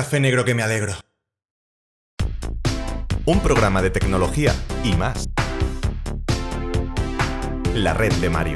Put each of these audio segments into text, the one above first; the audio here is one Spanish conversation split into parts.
Café Negro que me alegro. Un programa de tecnología y más. La red de Mario.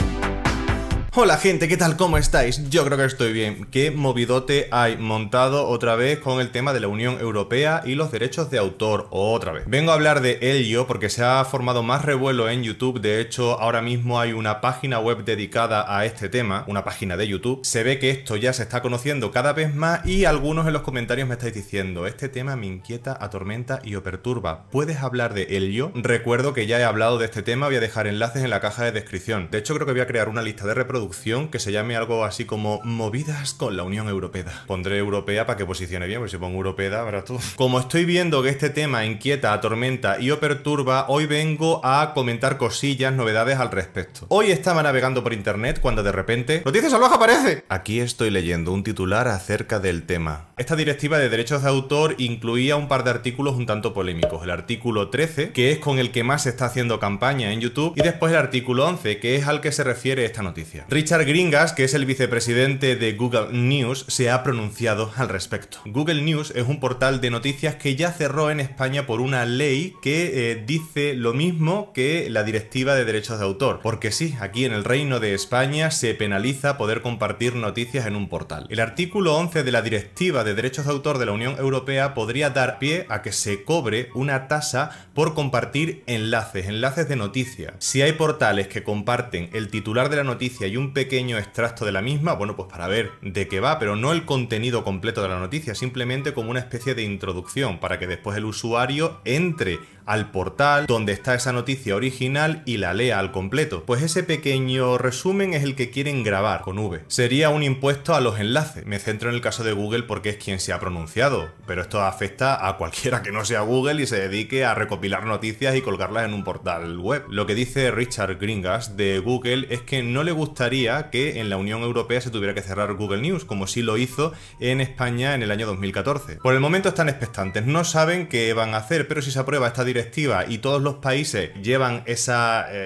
Hola gente, ¿qué tal? ¿Cómo estáis? Yo creo que estoy bien. ¿Qué movidote hay montado otra vez con el tema de la Unión Europea y los derechos de autor? Otra vez. Vengo a hablar de ello porque se ha formado más revuelo en YouTube. De hecho, ahora mismo hay una página web dedicada a este tema, una página de YouTube. Se ve que esto ya se está conociendo cada vez más y algunos en los comentarios me estáis diciendo, este tema me inquieta, atormenta y o perturba. ¿Puedes hablar de ello? Recuerdo que ya he hablado de este tema, voy a dejar enlaces en la caja de descripción. De hecho, creo que voy a crear una lista de reproducción que se llame algo así como Movidas con la Unión Europea. Pondré europea para que posicione bien, porque si pongo europea, verás tú. Como estoy viendo que este tema inquieta, atormenta y o perturba, hoy vengo a comentar cosillas, novedades al respecto. Hoy estaba navegando por internet cuando de repente... ¡Noticias salvaje aparece! Aquí estoy leyendo un titular acerca del tema. Esta directiva de derechos de autor incluía un par de artículos un tanto polémicos. El artículo 13, que es con el que más se está haciendo campaña en YouTube, y después el artículo 11, que es al que se refiere esta noticia. Richard Gringas, que es el vicepresidente de Google News, se ha pronunciado al respecto. Google News es un portal de noticias que ya cerró en España por una ley que eh, dice lo mismo que la Directiva de Derechos de Autor. Porque sí, aquí en el Reino de España se penaliza poder compartir noticias en un portal. El artículo 11 de la Directiva de Derechos de Autor de la Unión Europea podría dar pie a que se cobre una tasa por compartir enlaces, enlaces de noticias. Si hay portales que comparten el titular de la noticia y un un pequeño extracto de la misma, bueno, pues para ver de qué va, pero no el contenido completo de la noticia, simplemente como una especie de introducción para que después el usuario entre al portal donde está esa noticia original y la lea al completo. Pues ese pequeño resumen es el que quieren grabar con V. Sería un impuesto a los enlaces. Me centro en el caso de Google porque es quien se ha pronunciado, pero esto afecta a cualquiera que no sea Google y se dedique a recopilar noticias y colgarlas en un portal web. Lo que dice Richard Gringas de Google es que no le gustaría que en la Unión Europea se tuviera que cerrar Google News, como sí lo hizo en España en el año 2014. Por el momento están expectantes, no saben qué van a hacer, pero si se aprueba esta directiva y todos los países llevan eh,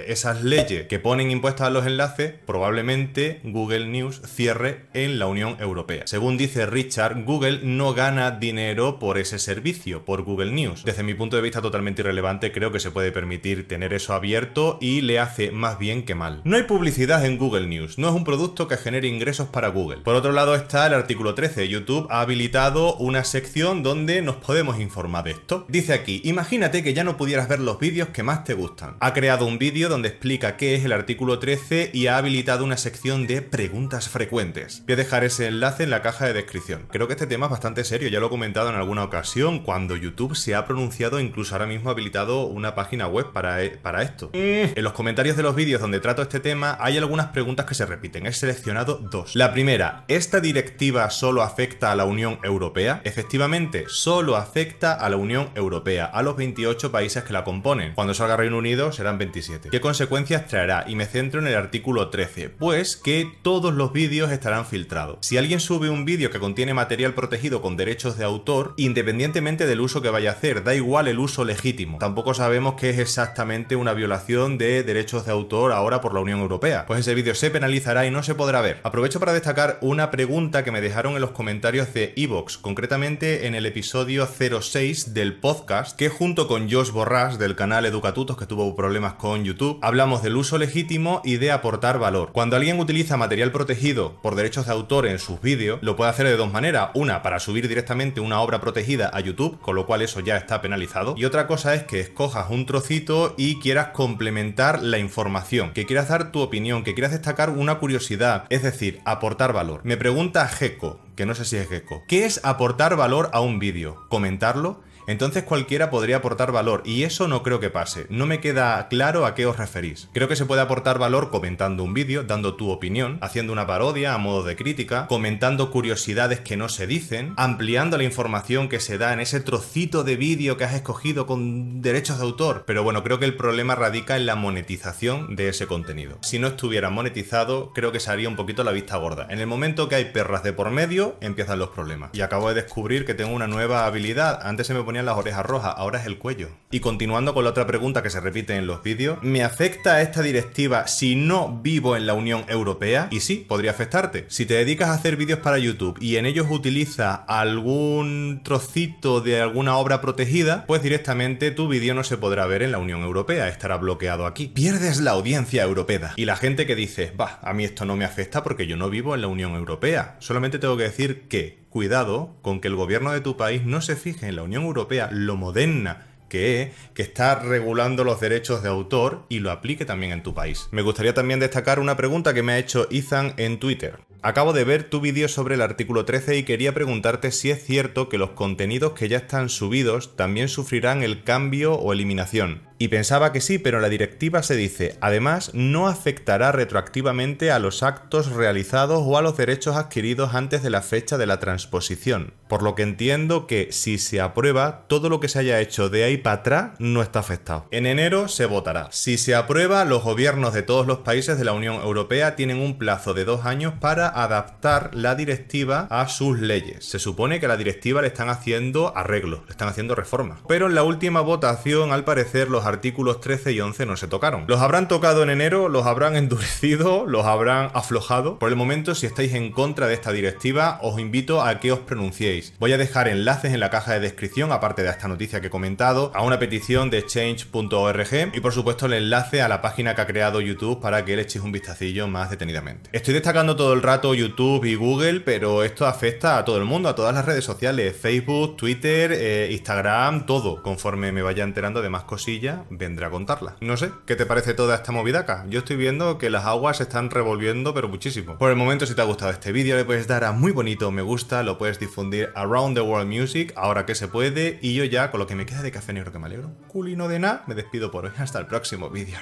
esas leyes que ponen impuestos a los enlaces, probablemente Google News cierre en la Unión Europea. Según dice Richard, Google no gana dinero por ese servicio, por Google News. Desde mi punto de vista totalmente irrelevante, creo que se puede permitir tener eso abierto y le hace más bien que mal. No hay publicidad en Google News no es un producto que genere ingresos para Google. Por otro lado está el artículo 13. YouTube ha habilitado una sección donde nos podemos informar de esto. Dice aquí, imagínate que ya no pudieras ver los vídeos que más te gustan. Ha creado un vídeo donde explica qué es el artículo 13 y ha habilitado una sección de preguntas frecuentes. Voy a dejar ese enlace en la caja de descripción. Creo que este tema es bastante serio, ya lo he comentado en alguna ocasión, cuando YouTube se ha pronunciado, incluso ahora mismo ha habilitado una página web para, e, para esto. Mm. En los comentarios de los vídeos donde trato este tema hay algunas preguntas que se repiten. He seleccionado dos. La primera, ¿esta directiva solo afecta a la Unión Europea? Efectivamente, solo afecta a la Unión Europea, a los 28 países que la componen. Cuando salga Reino Unido serán 27. ¿Qué consecuencias traerá? Y me centro en el artículo 13, pues que todos los vídeos estarán filtrados. Si alguien sube un vídeo que contiene material protegido con derechos de autor, independientemente del uso que vaya a hacer, da igual el uso legítimo. Tampoco sabemos qué es exactamente una violación de derechos de autor ahora por la Unión Europea. Pues ese vídeo se penalizará y no se podrá ver. Aprovecho para destacar una pregunta que me dejaron en los comentarios de Evox, concretamente en el episodio 06 del podcast, que junto con Josh Borras del canal Educatutos, que tuvo problemas con YouTube, hablamos del uso legítimo y de aportar valor. Cuando alguien utiliza material protegido por derechos de autor en sus vídeos, lo puede hacer de dos maneras. Una, para subir directamente una obra protegida a YouTube, con lo cual eso ya está penalizado. Y otra cosa es que escojas un trocito y quieras complementar la información, que quieras dar tu opinión, que quieras destacar una curiosidad, es decir, aportar valor. Me pregunta Gecko, que no sé si es Gecko, ¿qué es aportar valor a un vídeo? ¿Comentarlo? entonces cualquiera podría aportar valor y eso no creo que pase. No me queda claro a qué os referís. Creo que se puede aportar valor comentando un vídeo, dando tu opinión, haciendo una parodia a modo de crítica, comentando curiosidades que no se dicen, ampliando la información que se da en ese trocito de vídeo que has escogido con derechos de autor. Pero bueno, creo que el problema radica en la monetización de ese contenido. Si no estuviera monetizado, creo que se haría un poquito la vista gorda. En el momento que hay perras de por medio, empiezan los problemas. Y acabo de descubrir que tengo una nueva habilidad. Antes se me ponía las orejas rojas, ahora es el cuello. Y continuando con la otra pregunta que se repite en los vídeos, ¿me afecta esta directiva si no vivo en la Unión Europea? Y sí, podría afectarte. Si te dedicas a hacer vídeos para YouTube y en ellos utiliza algún trocito de alguna obra protegida, pues directamente tu vídeo no se podrá ver en la Unión Europea, estará bloqueado aquí. Pierdes la audiencia europea. Y la gente que dice, va, a mí esto no me afecta porque yo no vivo en la Unión Europea. Solamente tengo que decir que cuidado con que el gobierno de tu país no se fije en la Unión Europea lo moderna que es, que está regulando los derechos de autor y lo aplique también en tu país. Me gustaría también destacar una pregunta que me ha hecho Ethan en Twitter. Acabo de ver tu vídeo sobre el artículo 13 y quería preguntarte si es cierto que los contenidos que ya están subidos también sufrirán el cambio o eliminación. Y pensaba que sí, pero la directiva se dice, además, no afectará retroactivamente a los actos realizados o a los derechos adquiridos antes de la fecha de la transposición. Por lo que entiendo que si se aprueba, todo lo que se haya hecho de ahí para atrás no está afectado. En enero se votará. Si se aprueba, los gobiernos de todos los países de la Unión Europea tienen un plazo de dos años para adaptar la directiva a sus leyes. Se supone que a la directiva le están haciendo arreglos, le están haciendo reformas. Pero en la última votación, al parecer, los artículos 13 y 11 no se tocaron. Los habrán tocado en enero, los habrán endurecido, los habrán aflojado. Por el momento, si estáis en contra de esta directiva, os invito a que os pronunciéis Voy a dejar enlaces en la caja de descripción, aparte de esta noticia que he comentado, a una petición de change.org y por supuesto el enlace a la página que ha creado YouTube para que le echéis un vistacillo más detenidamente. Estoy destacando todo el rato YouTube y Google, pero esto afecta a todo el mundo, a todas las redes sociales, Facebook, Twitter, eh, Instagram, todo. Conforme me vaya enterando de más cosillas, vendré a contarla. No sé, ¿qué te parece toda esta movidaca? Yo estoy viendo que las aguas se están revolviendo, pero muchísimo. Por el momento, si te ha gustado este vídeo, le puedes dar a muy bonito me gusta, lo puedes difundir Around the World Music, ahora que se puede, y yo ya con lo que me queda de café negro que me alegro culino de nada, me despido por hoy. Hasta el próximo vídeo.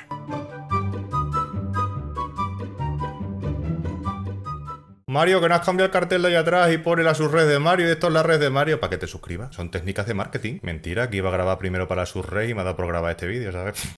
Mario, que no has cambiado el cartel de ahí atrás y pone la subred de Mario. Esto es la red de Mario para que te suscribas. Son técnicas de marketing. Mentira, que iba a grabar primero para la subred y me ha dado por grabar este vídeo, ¿sabes?